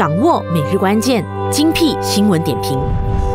掌握每日关键，精辟新闻点评。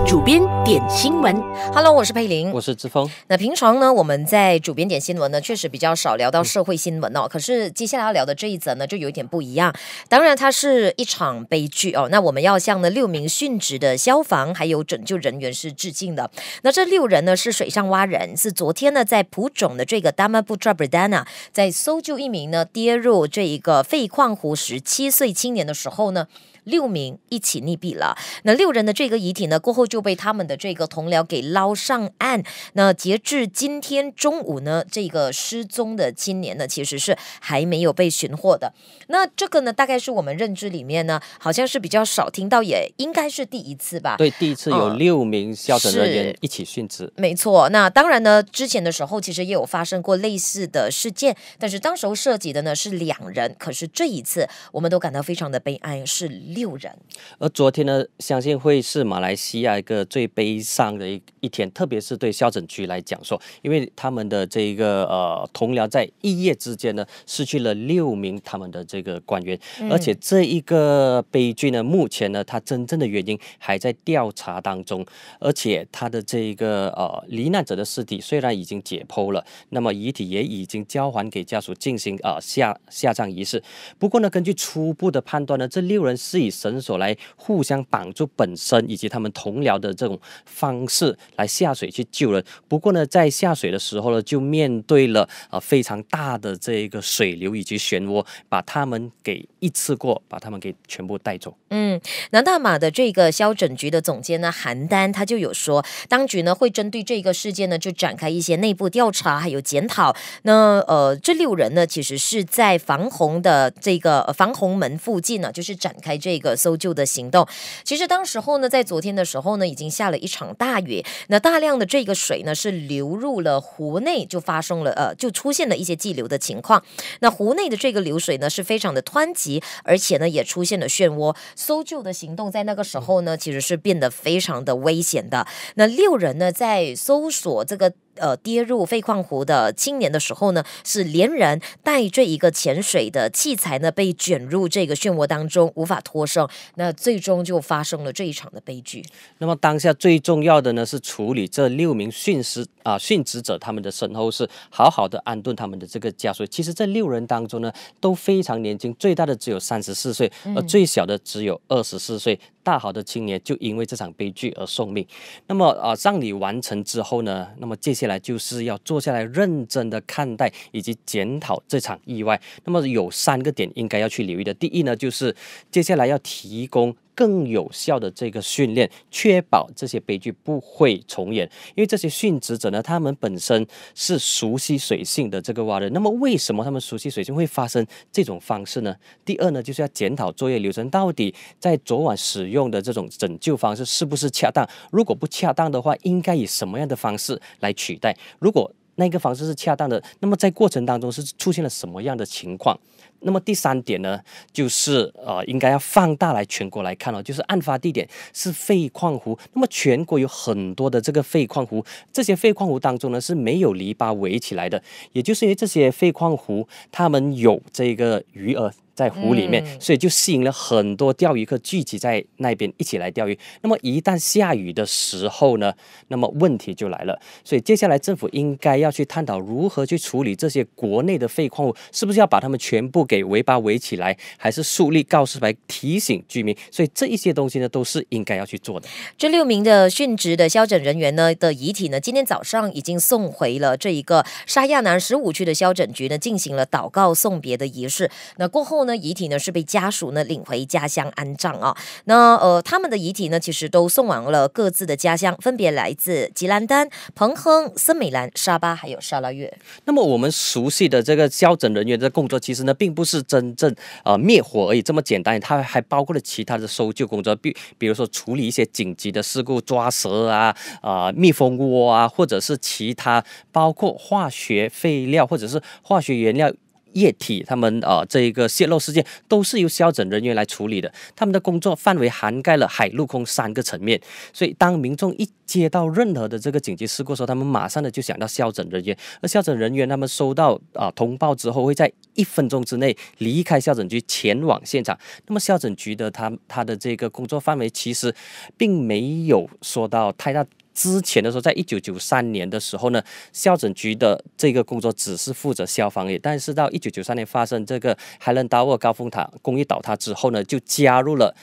主编点新闻，Hello，我是佩玲，我是志峰。那平常呢，我们在主编点新闻呢，确实比较少聊到社会新闻哦。可是接下来要聊的这一则呢，就有点不一样。当然，它是一场悲剧哦。那我们要向呢六名殉职的消防还有拯救人员是致敬的。那这六人呢，是水上蛙人，是昨天呢在普种的这个 d a m a b u d r a b e d a n a 在搜救一名呢跌入这一个废矿湖十七岁青年的时候呢，六名一起溺毙了。那六人的这个遗体呢，过后就。就被他们的这个同僚给捞上岸。那截至今天中午呢，这个失踪的青年呢，其实是还没有被寻获的。那这个呢，大概是我们认知里面呢，好像是比较少听到，也应该是第一次吧。对，第一次有六名校准人员一起殉职。没错。那当然呢，之前的时候其实也有发生过类似的事件，但是当时候涉及的呢是两人，可是这一次我们都感到非常的悲哀，是六人。而昨天呢，相信会是马来西亚。个最悲伤的一一天，特别是对校整局来讲说，因为他们的这一个呃同僚在一夜之间呢失去了六名他们的这个官员，而且这一个悲剧呢，目前呢他真正的原因还在调查当中，而且他的这一个呃罹难者的尸体虽然已经解剖了，那么遗体也已经交还给家属进行啊下下葬仪式。不过呢，根据初步的判断呢，这六人是以绳索来互相绑住本身以及他们同僚。的这种方式来下水去救人，不过呢，在下水的时候呢，就面对了呃非常大的这一个水流以及漩涡，把他们给一次过，把他们给全部带走。嗯，南大马的这个消拯局的总监呢，韩丹他就有说，当局呢会针对这个事件呢，就展开一些内部调查还有检讨。那呃，这六人呢，其实是在防洪的这个防洪门附近呢，就是展开这个搜救的行动。其实当时候呢，在昨天的时候呢。已经下了一场大雨，那大量的这个水呢是流入了湖内，就发生了呃，就出现了一些激流的情况。那湖内的这个流水呢是非常的湍急，而且呢也出现了漩涡，搜救的行动在那个时候呢其实是变得非常的危险的。那六人呢在搜索这个。呃，跌入废矿湖的青年的时候呢，是连人带坠一个潜水的器材呢，被卷入这个漩涡当中，无法脱身，那最终就发生了这一场的悲剧。那么当下最重要的呢，是处理这六名殉职啊殉职者他们的身后事，好好的安顿他们的这个家属。其实这六人当中呢，都非常年轻，最大的只有三十四岁，而最小的只有二十四岁。大好的青年就因为这场悲剧而送命，那么啊，葬礼完成之后呢？那么接下来就是要坐下来认真的看待以及检讨这场意外。那么有三个点应该要去留意的，第一呢，就是接下来要提供。更有效的这个训练，确保这些悲剧不会重演。因为这些殉职者呢，他们本身是熟悉水性的这个蛙人。那么，为什么他们熟悉水性会发生这种方式呢？第二呢，就是要检讨作业流程，到底在昨晚使用的这种拯救方式是不是恰当？如果不恰当的话，应该以什么样的方式来取代？如果那个方式是恰当的。那么在过程当中是出现了什么样的情况？那么第三点呢，就是呃，应该要放大来全国来看了，就是案发地点是废矿湖。那么全国有很多的这个废矿湖，这些废矿湖当中呢是没有篱笆围起来的，也就是因为这些废矿湖他们有这个鱼饵。在湖里面，所以就吸引了很多钓鱼客聚集在那边一起来钓鱼。那么一旦下雨的时候呢，那么问题就来了。所以接下来政府应该要去探讨如何去处理这些国内的废矿物，是不是要把它们全部给围巴围起来，还是树立告示牌提醒居民？所以这一些东西呢，都是应该要去做的。这六名的殉职的消拯人员呢的遗体呢，今天早上已经送回了这一个沙亚南十五区的消拯局呢，进行了祷告送别的仪式。那过后。那遗体呢是被家属呢领回家乡安葬啊。那呃，他们的遗体呢其实都送往了各自的家乡，分别来自吉兰丹、彭亨、森美兰、沙巴还有沙拉越。那么我们熟悉的这个消拯人员的工作，其实呢并不是真正啊灭火而已这么简单，它还包括了其他的搜救工作，比比如说处理一些紧急的事故、抓蛇啊、啊蜜蜂窝啊，或者是其他包括化学废料或者是化学原料。液体，他们啊，这一个泄漏事件都是由消拯人员来处理的。他们的工作范围涵盖了海陆空三个层面，所以当民众一接到任何的这个紧急事故时候，他们马上的就想到消拯人员。而消拯人员他们收到啊通报之后，会在一分钟之内离开消拯局前往现场。那么消拯局的他他的这个工作范围其实并没有说到太大。之前的时候，在一九九三年的时候呢，校准局的这个工作只是负责消防业，但是到一九九三年发生这个 Helen o w e 高峰塔工业倒塌之后呢，就加入了。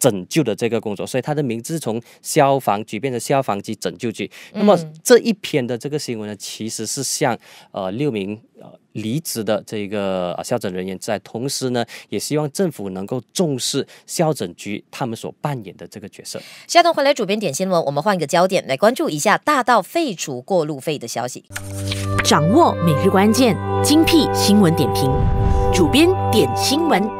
拯救的这个工作，所以它的名字从消防局变成消防局拯救局。那么这一篇的这个新闻呢，其实是向呃六名呃离职的这个校诊人员，在同时呢，也希望政府能够重视校诊局他们所扮演的这个角色。下段回来，主编点新闻，我们换一个焦点来关注一下大道废除过路费的消息。掌握每日关键，精辟新闻点评，主编点新闻。